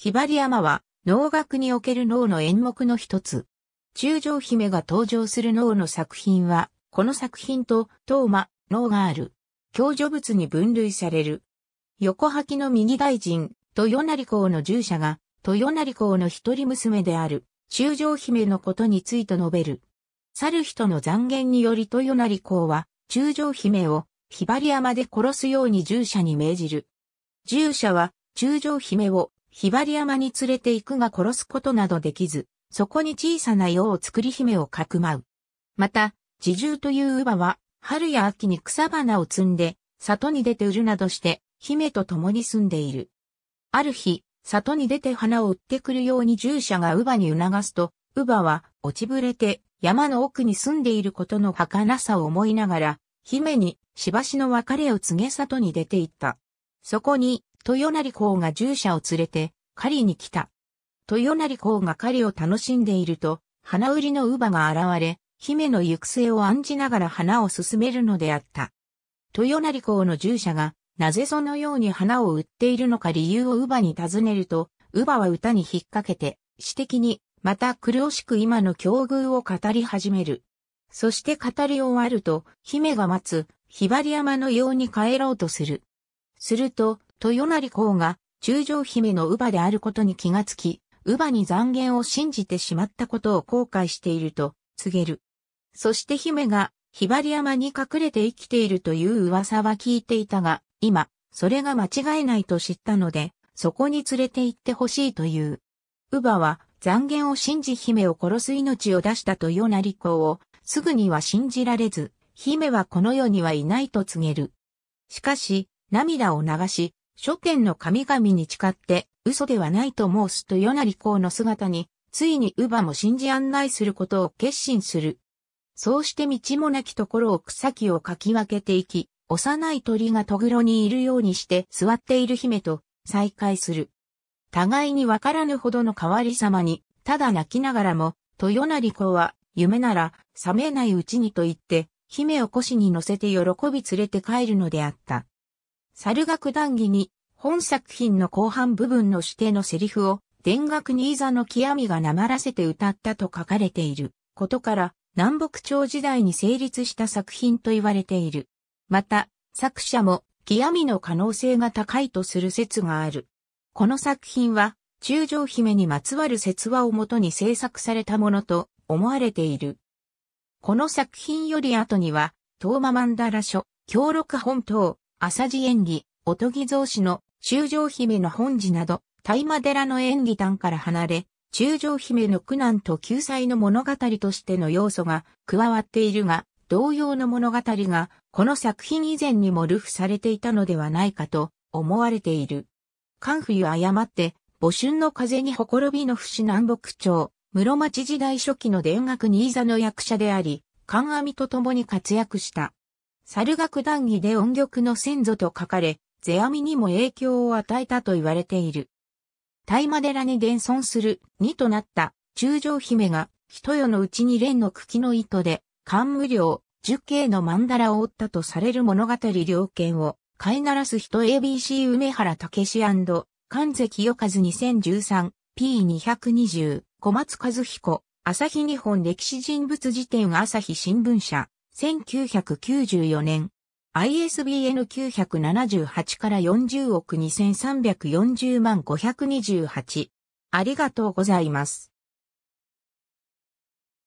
ひばり山は、能楽における能の演目の一つ。中条姫が登場する能の作品は、この作品と、東馬、能がある。共助物に分類される。横履きの右大臣、豊成公の従者が、豊成公の一人娘である、中条姫のことについて述べる。去る人の残言により豊成公は、中条姫を、ひばり山で殺すように従者に命じる。従者は、中条姫をひばり山に連れて行くが殺すことなどできず、そこに小さな世を作り姫をかくまう。また、自重という乳母は、春や秋に草花を摘んで、里に出て売るなどして、姫と共に住んでいる。ある日、里に出て花を売ってくるように従者が乳母に促すと、乳母は落ちぶれて山の奥に住んでいることの儚さを思いながら、姫にしばしの別れを告げ里に出て行った。そこに、豊成公が従者を連れて、狩りに来た。豊成公が狩りを楽しんでいると、花売りの乳母が現れ、姫の行く末を案じながら花を進めるのであった。豊成公の従者が、なぜそのように花を売っているのか理由を乳母に尋ねると、乳母は歌に引っ掛けて、詩的に、また苦しく今の境遇を語り始める。そして語り終わると、姫が待つ、ひばり山のように帰ろうとする。すると、豊成公が、中将姫の乳母であることに気がつき、乳母に残言を信じてしまったことを後悔していると告げる。そして姫がひばり山に隠れて生きているという噂は聞いていたが、今、それが間違いないと知ったので、そこに連れて行ってほしいという。乳母は残言を信じ姫を殺す命を出したというなり子を、すぐには信じられず、姫はこの世にはいないと告げる。しかし、涙を流し、初見の神々に誓って嘘ではないと申すと与成公の姿に、ついに乳母も信じ案内することを決心する。そうして道もなきところを草木をかき分けていき、幼い鳥がとぐろにいるようにして座っている姫と再会する。互いにわからぬほどの変わり様に、ただ泣きながらも、豊成子は、夢なら、覚めないうちにと言って、姫を腰に乗せて喜び連れて帰るのであった。猿九段儀に、本作品の後半部分の指定のセリフを、田楽新座の極みがなまらせて歌ったと書かれていることから、南北朝時代に成立した作品と言われている。また、作者も極みの可能性が高いとする説がある。この作品は、中条姫にまつわる説話をもとに制作されたものと思われている。この作品より後には、東間曼荼羅書、京六本島、浅地演技、おとぎ造詞の中条姫の本寺など、大魔寺の演技団から離れ、中条姫の苦難と救済の物語としての要素が加わっているが、同様の物語がこの作品以前にも流布されていたのではないかと思われている。寒冬誤って、母春の風にほころびの不死南北朝、室町時代初期の田楽新座の役者であり、観阿弥と共に活躍した。猿楽談義で音曲の先祖と書かれ、世阿弥にも影響を与えたと言われている。大魔寺に伝存するにとなった中将姫が人世のうちに蓮の茎の糸で冠無量樹形の曼荼羅を折ったとされる物語両剣を飼いならす人 ABC 梅原武史神関与和 2013P220 小松和彦朝日日本歴史人物辞典朝日新聞社1994年 ISBN 978から40億2340万528。ありがとうございます。